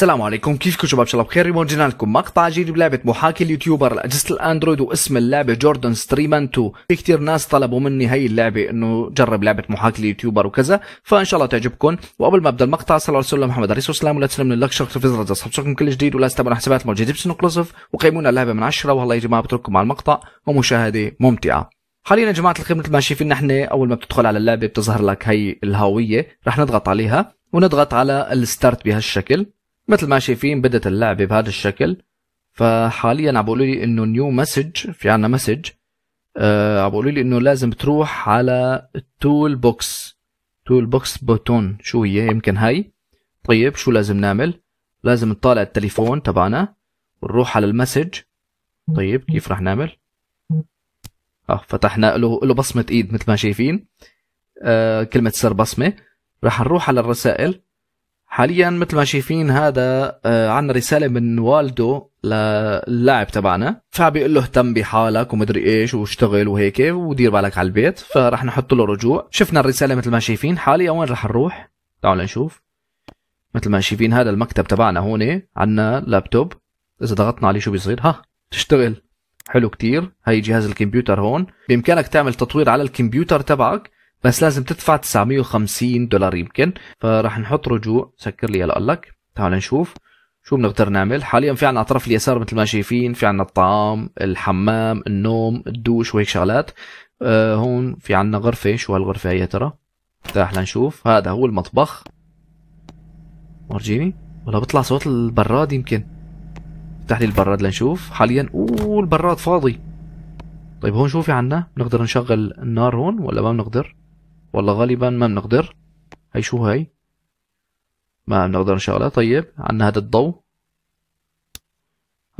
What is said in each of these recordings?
السلام عليكم كيفكم شباب ان شاء الله بخير اليوم جينا لكم مقطع جديد بلعبه محاكي اليوتيوبر لاجهزه الاندرويد واسم اللعبه جوردن ستريمان 2 في كثير ناس طلبوا مني هي اللعبه انه جرب لعبه محاكي اليوتيوبر وكذا فان شاء الله تعجبكم وقبل ما ابدا المقطع صلى الله عليه وسلم محمد عليه السلام ولا تسلم لك شرط في زر سبسكرايب كل جديد ولا تتابعوا حسابات موجودة جيبسون وكلوسف وقيمونا اللعبه من 10 والله يا جماعه بترككم مع المقطع ومشاهده ممتعه حاليا يا جماعه الخير مثل ما شايفين نحن اول ما بتدخل على اللعبه بتظهر لك هي الهويه رح نضغط عليها ونضغط على الستارت بهالشكل مثل ما شايفين بدت اللعبه بهذا الشكل فحاليا عم بيقولوا لي انه نيو مسج في عنا مسج آه، عم بيقولوا لي انه لازم تروح على التول بوكس تول بوكس بوتون شو هي يمكن هاي طيب شو لازم نعمل لازم نطالع التليفون تبعنا ونروح على المسج طيب كيف رح نعمل اه فتحنا له له بصمه ايد مثل ما شايفين آه كلمه سر بصمه رح نروح على الرسائل حاليا مثل ما شايفين هذا آه، عنا رساله من والده للاعب تبعنا فبيقول له اهتم بحالك ومدري ايش واشتغل وهيك ودير بالك على البيت فرح نحط له رجوع شفنا الرساله مثل ما شايفين حاليا وين رح نروح تعالوا نشوف مثل ما شايفين هذا المكتب تبعنا هون عنا لابتوب اذا ضغطنا عليه شو بيصير ها تشتغل حلو كتير هاي جهاز الكمبيوتر هون بامكانك تعمل تطوير على الكمبيوتر تبعك بس لازم تدفع 950 دولار يمكن فراح نحط رجوع سكر لي هلا اقول لك تعال نشوف شو بنقدر نعمل حاليا في عنا على اليسار مثل ما شايفين في عنا الطعام الحمام النوم الدوش وهيك شغلات أه هون في عنا غرفة شو هالغرفة هي ترى تعال لنشوف هذا هو المطبخ ورجيني ولا بطلع صوت البراد يمكن افتح لي البراد لنشوف حاليا اوه البراد فاضي طيب هون شو في عنا بنقدر نشغل النار هون ولا ما بنقدر والله غالبا ما بنقدر هي شو هي ما بنقدر نشغلها طيب عندنا هذا الضوء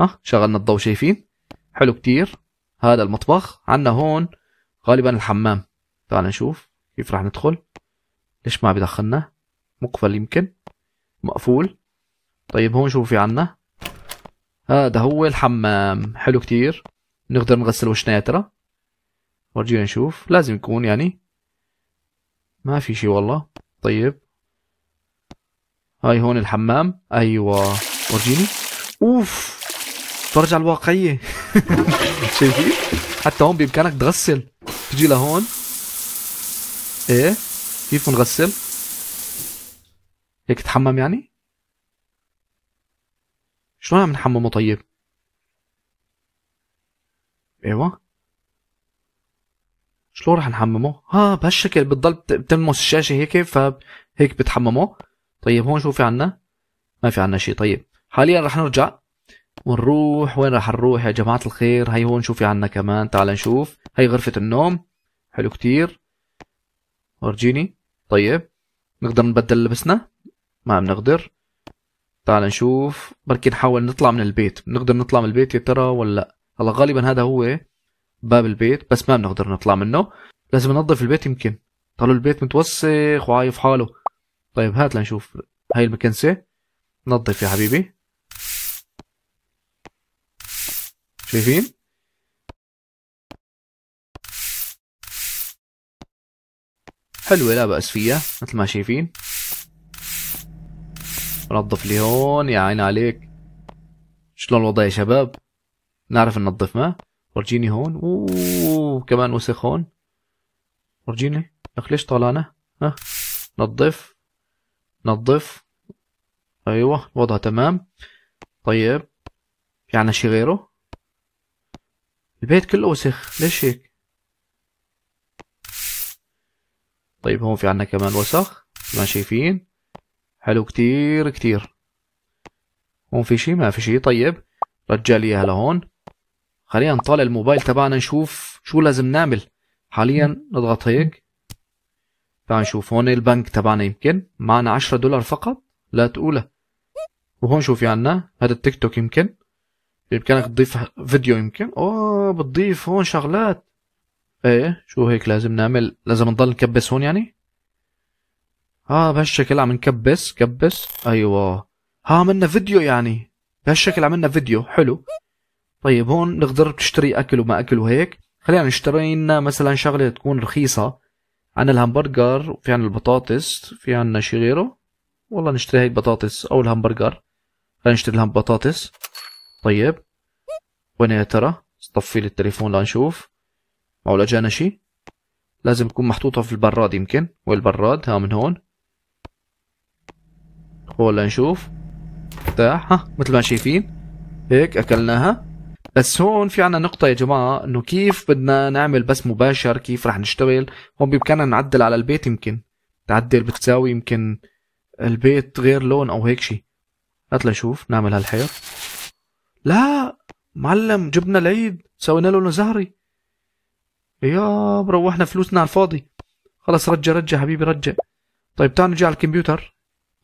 ها شغلنا الضوء شايفين حلو كتير هذا المطبخ عندنا هون غالبا الحمام تعال نشوف كيف راح ندخل ليش ما بدخلنا مقفل يمكن مقفول طيب هون شو في عنا هذا هو الحمام حلو كتير نقدر نغسل وشنا يا ترى ورجينا نشوف لازم يكون يعني ما في شي والله طيب هاي هون الحمام ايوه ورجيني اوف فرجع الواقعية شايفين حتى هون بامكانك تغسل تجي لهون ايه كيف نغسل هيك تحمم يعني شلون عم نحممه طيب ايوه شلون رح نحممه؟ ها بهالشكل بتضل بتلمس الشاشه هيك فهيك بتحممه طيب هون شو في عنا؟ ما في عنا شيء طيب حاليا رح نرجع ونروح وين رح نروح يا جماعة الخير هي هون شو في عنا كمان تعال نشوف هي غرفة النوم حلو كتير ورجيني طيب نقدر نبدل لبسنا ما بنقدر تعال نشوف بركي نحاول نطلع من البيت بنقدر نطلع من البيت يا ترى ولا لا هلا غالبا هذا هو باب البيت بس ما بنقدر نطلع منه لازم ننظف البيت يمكن طلع البيت متوسخ وعايف حاله طيب هات لنشوف هاي المكنسة نظف يا حبيبي شايفين حلوة لا بأس فيها مثل ما شايفين نظف لي هون يا عين عليك شلون الوضع يا شباب نعرف ننظف ما ورجيني هون اوه كمان وسخ هون ورجيني اخ ليش طالعنا ها نظف نظف ايوه وضع تمام طيب في يعني عنا شي غيره البيت كله وسخ ليش هيك طيب هون في عنا كمان وسخ ما شايفين حلو كتير كتير هون في شي ما في شي طيب رجع لي اياها لهون خلينا نطالع الموبايل تبعنا نشوف شو لازم نعمل حاليا نضغط هيك تعال نشوف هون البنك تبعنا يمكن معنا 10 دولار فقط لا تقولة وهون شوفي يعنى. في عنا هذا التيك توك يمكن بامكانك تضيف فيديو يمكن اوه بتضيف هون شغلات ايه شو هيك لازم نعمل لازم نضل نكبس هون يعني اه بهالشكل عم نكبس كبس ايوه ها آه، عملنا فيديو يعني بهالشكل عملنا فيديو حلو طيب هون نقدر تشتري اكل وما اكل وهيك خلينا نشتري لنا مثلا شغله تكون رخيصه عن الهمبرجر وفي عن البطاطس في عنا شي غيره والله نشتري هاي البطاطس او الهمبرجر خلينا نشتري لهم بطاطس طيب وين يا ترى اصطفي لي التليفون لنشوف معقول اجانا جانا شي لازم تكون محطوطة في البراد يمكن وين البراد ها من هون ولا نشوف مفتاح ها مثل ما شايفين هيك اكلناها بس هون في عنا نقطة يا جماعة انه كيف بدنا نعمل بس مباشر كيف رح نشتغل هون بامكاننا نعدل على البيت يمكن تعدل بتساوي يمكن البيت غير لون او هيك شيء هات لنشوف نعمل هالحيط لا معلم جبنا العيد سوينا لونه زهري يا روحنا فلوسنا على الفاضي خلص رجع رجع حبيبي رجع طيب تعال نجي على الكمبيوتر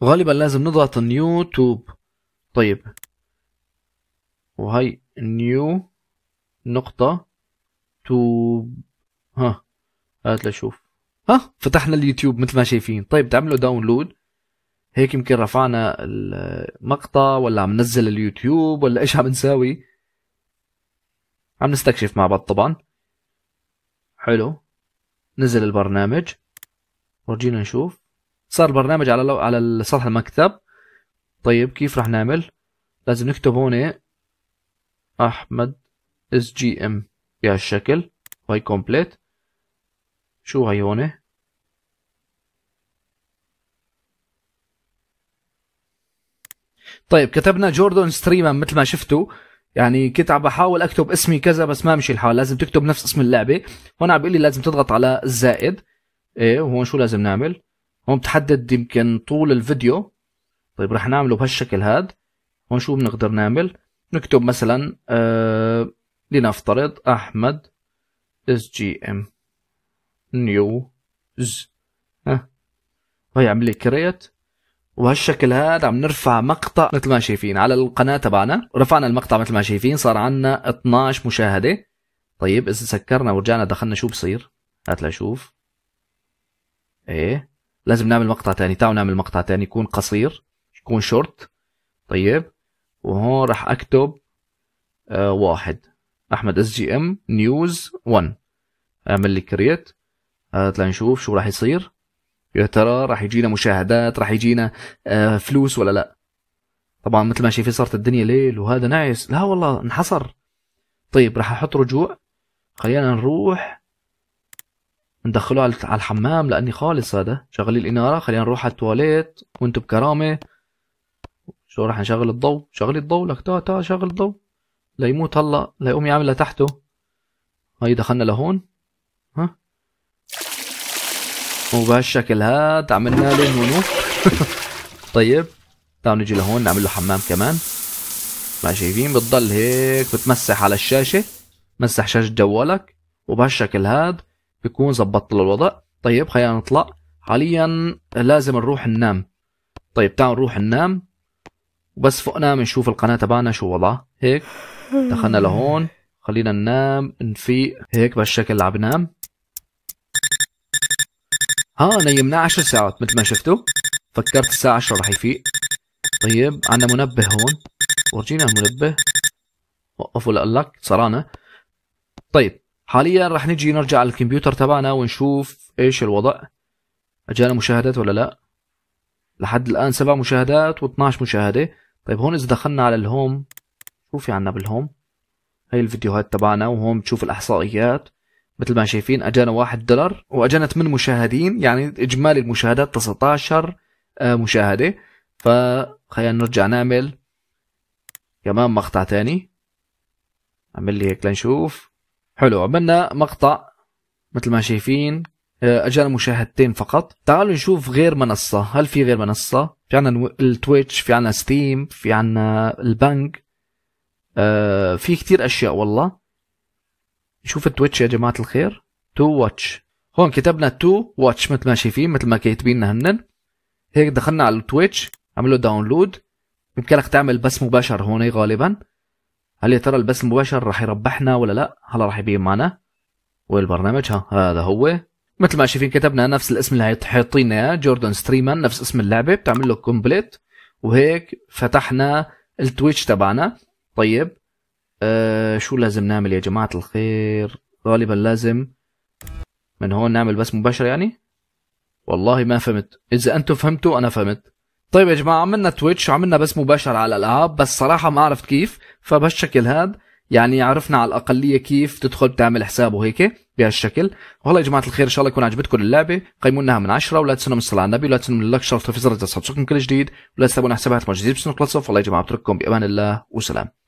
غالبا لازم نضغط نيو توب طيب وهي نيو نقطة تو ها هات لشوف ها فتحنا اليوتيوب مثل ما شايفين طيب تعملوا داونلود هيك يمكن رفعنا المقطع ولا عم ننزل اليوتيوب ولا ايش عم نساوي عم نستكشف مع بعض طبعا حلو نزل البرنامج ورجينا نشوف صار البرنامج على على سطح المكتب طيب كيف رح نعمل لازم نكتب هون أحمد اس جي ام بهالشكل وهي كومبليت شو هي هون طيب كتبنا جوردون ستريما مثل ما شفتوا يعني كنت عم بحاول اكتب اسمي كذا بس ما مشي الحال لازم تكتب نفس اسم اللعبه هون عم بيقول لي لازم تضغط على الزائد ايه وهون شو لازم نعمل هون بتحدد يمكن طول الفيديو طيب رح نعمله بهالشكل هاد هون شو بنقدر نعمل نكتب مثلا آه، لنفترض احمد اس جي ام نيوز ها وهي عملي لي كريت وهالشكل هذا عم نرفع مقطع مثل ما شايفين على القناه تبعنا رفعنا المقطع مثل ما شايفين صار عندنا 12 مشاهده طيب اذا سكرنا ورجعنا دخلنا شو بصير هات لشوف ايه لازم نعمل مقطع تاني تعالوا نعمل مقطع تاني يكون قصير يكون شورت طيب وهون راح اكتب آه واحد احمد اس جي ام نيوز 1 اعمل لي كريت آه لنشوف شو راح يصير يا ترى راح يجينا مشاهدات راح يجينا آه فلوس ولا لا طبعا مثل ما شايفين صارت الدنيا ليل وهذا نعس لا والله انحصر طيب راح احط رجوع خلينا نروح ندخله على الحمام لاني خالص هذا شغلي الاناره خلينا نروح على التواليت وانتم بكرامه شو راح نشغل الضوء شغل الضوء لك تا تا شغل الضوء ليموت هلا ليقوم يعمل لتحته هاي دخلنا لهون ها وبهالشكل هاد عملنا له هونو طيب تعالوا نجي لهون نعمل له حمام كمان ما شايفين بتضل هيك بتمسح على الشاشه مسح شاشه جوالك وبهالشكل هاد بكون زبطت له الوضع طيب خلينا نطلع حاليا لازم نروح ننام طيب تعالوا نروح ننام وبس فقنا بنشوف القناه تبعنا شو وضعها هيك دخلنا لهون خلينا ننام نفيق هيك بهالشكل اللي عم بنام ها نيمناه 10 ساعات مثل ما شفتوا فكرت الساعة 10 رح يفيق طيب عندنا منبه هون ورجينا المنبه وقفوا لقلك صرانا طيب حاليا رح نجي نرجع على الكمبيوتر تبعنا ونشوف ايش الوضع اجانا مشاهدات ولا لا لحد الان سبع مشاهدات و12 مشاهده طيب هون اذا دخلنا على الهوم شو في عنا بالهوم هي الفيديوهات تبعنا وهون بتشوف الاحصائيات مثل ما شايفين اجانا واحد دولار واجانا 8 مشاهدين يعني اجمالي المشاهدات 19 آه، مشاهدة فخلينا نرجع نعمل كمان مقطع تاني عمل لي هيك لنشوف حلو عملنا مقطع مثل ما شايفين آه، اجانا مشاهدتين فقط تعالوا نشوف غير منصة هل في غير منصة في عنا التويتش في عنا ستيم في عنا البنك آه في كتير اشياء والله نشوف التويتش يا جماعة الخير تو واتش هون كتبنا تو واتش مثل ما شايفين مثل ما كاتبين لنا هنن هيك دخلنا على التويتش عملوا داونلود بامكانك تعمل بث مباشر هون غالبا هل يا ترى البث المباشر راح يربحنا ولا لا هلا راح يبين معنا والبرنامج ها هذا هو مثل ما شايفين كتبنا نفس الاسم اللي حاطين اياه جوردن ستريمان نفس اسم اللعبه بتعمل له كومبليت وهيك فتحنا التويتش تبعنا طيب آه شو لازم نعمل يا جماعه الخير غالبا لازم من هون نعمل بس مباشره يعني والله ما فهمت اذا انتم فهمتوا انا فهمت طيب يا جماعه عملنا تويتش وعملنا بس مباشر على الالعاب بس صراحه ما عرفت كيف فبهالشكل هذا يعني عرفنا على الاقليه كيف تدخل تعمل حساب وهيك بهالشكل والله يا جماعه الخير ان شاء الله يكون عجبتكم اللعبه قيمونها من عشرة ولا تنسوا من الصلاه على النبي ولا تنسوا من اللايك شرط في زر التصفيق كل جديد ولا تنسوا حسابات الموجودين بسنو كلاسوف والله يا جماعه بترككم بامان الله وسلام